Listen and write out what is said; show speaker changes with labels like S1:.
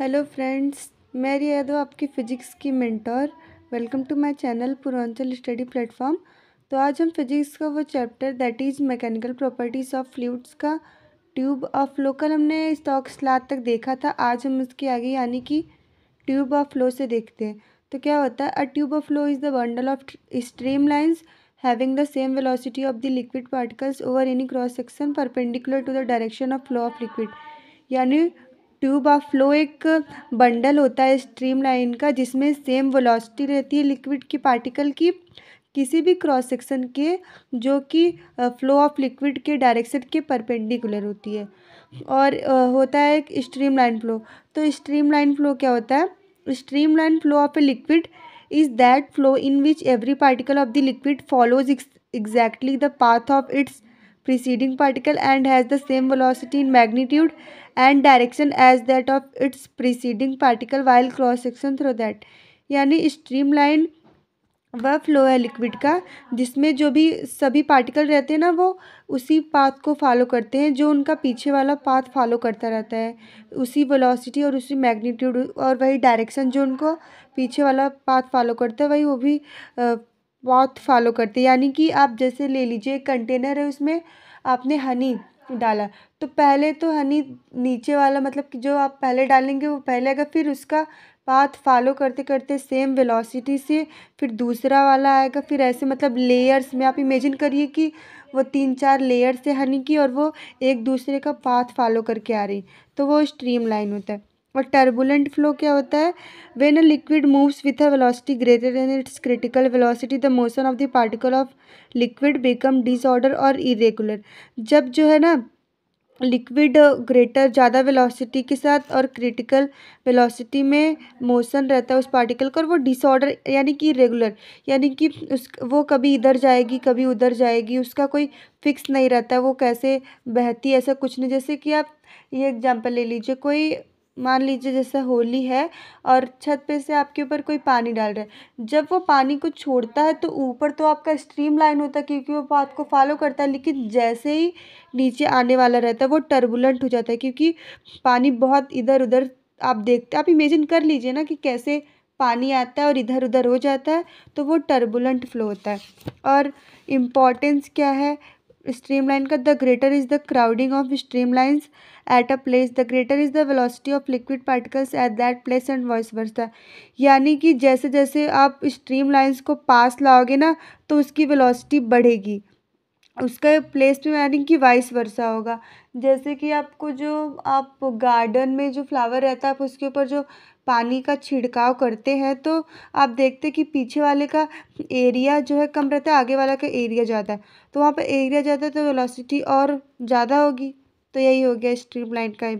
S1: hello friends मैं रिया यादव आपकी physics की mentor welcome to my channel Purvanchal study platform तो आज हम फिजिक्स का वो chapter that is mechanical properties of fluids का ट्यूब ऑफ फ्लो कल हमने स्टॉक्स स्लाद तक देखा था आज हम उसके आगे यानी कि ट्यूब ऑफ फ्लो से देखते हैं तो क्या होता है a tube of flow is the bundle of stream lines having the same velocity of the liquid particles over any cross section perpendicular to the direction of flow of liquid यानी tube of flow एक bundle होता है stream line का जिसमें same velocity रहती है liquid की particle की किसी भी क्रॉस सेक्शन के जो कि फ्लो ऑफ लिक्विड के डायरेक्शन के परपेंडिकुलर होती है और होता है एक स्ट्रीम लाइन फ्लो तो स्ट्रीम लाइन फ्लो क्या होता है stream line flow of a liquid is that flow in which every particle of the liquid follows exactly the path of its preceding particle and has the same velocity in magnitude and direction as that of its preceding particle while cross section throw that यानी stream line वह flow है liquid का जिसमें जो भी सभी particle रहते हैं ना वो उसी पाथ को फॉलो करते हैं जो उनका पीछे वाला पाथ फॉलो करता रहता है उसी वेलोसिटी और उसी मैग्नीट्यूड और वही डायरेक्शन जो उनको पीछे वाला पाथ फॉलो करता है वही वो भी पाथ फॉलो करते हैं यानी कि आप जैसे ले लीजिए कंटेनर है उसमें आपने हनी डाला तो पहले तो हनी नीचे वाला मतलब कि जो आप पहले डालेंगे वो पहले आएगा फिर उसका पाथ फॉलो करते करते सेम वेलोसिटी से फिर दूसरा वाला आएगा फिर ऐसे मतलब लेयर्स में आप इमेजिन करिए कि वो तीन चार लेयर्स है हनी की और वो एक दूसरे का पाथ फॉलो करके आ रही तो वो स्ट्रीम लाइन होता है और टर्बुलेंट फ्लो क्या होता है when a liquid moves with a velocity greater than its critical velocity the motion of the particle of liquid become disorder और इरेगुलर जब जो है ना लिक्विड ग्रेटर ज़्यादा वेलोसिटी के साथ और क्रिटिकल वेलोसिटी में मोशन रहता है उस पार्टिकल का और वो डिसऑर्डर यानी कि रेगुलर यानी कि उस वो कभी इधर जाएगी कभी उधर जाएगी उसका कोई फिक्स नहीं रहता वो कैसे बहती ऐसा कुछ नहीं जैसे कि आप ये एग्जांपल ले लीजिए कोई मान लीजिए जैसे होली है और छत पे से आपके ऊपर कोई पानी डाल रहा है जब वो पानी को छोड़ता है तो ऊपर तो आपका स्ट्रीम लाइन होता है क्योंकि वो पाथ को फॉलो करता है लेकिन जैसे ही नीचे आने वाला रहता है वो टर्बुलेंट हो जाता है क्योंकि पानी बहुत इधर उधर आप देखते आप इमेजिन कर लीजिए ना कि कैसे पानी आता है और इधर उधर हो जाता है तो वो टर्बुलेंट फ्लो होता है और इम्पॉर्टेंस क्या है लाइन का the greater is the crowding of stream lines at a place the greater is the velocity of liquid particles at that place and vice versa यानी कि जैसे जैसे आप स्ट्रीम लाइन्स को पास लाओगे ना तो उसकी वेलोसिटी बढ़ेगी उसके प्लेस में यानी कि वाइस वर्षा होगा जैसे कि आपको जो आप गार्डन में जो फ्लावर रहता है आप उसके ऊपर जो पानी का छिड़काव करते हैं तो आप देखते कि पीछे वाले का एरिया जो है कम रहता है आगे वाला का एरिया ज़्यादा है तो वहाँ पर एरिया ज़्यादा है तो वेलोसिटी और ज़्यादा होगी तो यही हो गया स्ट्रीम लाइन का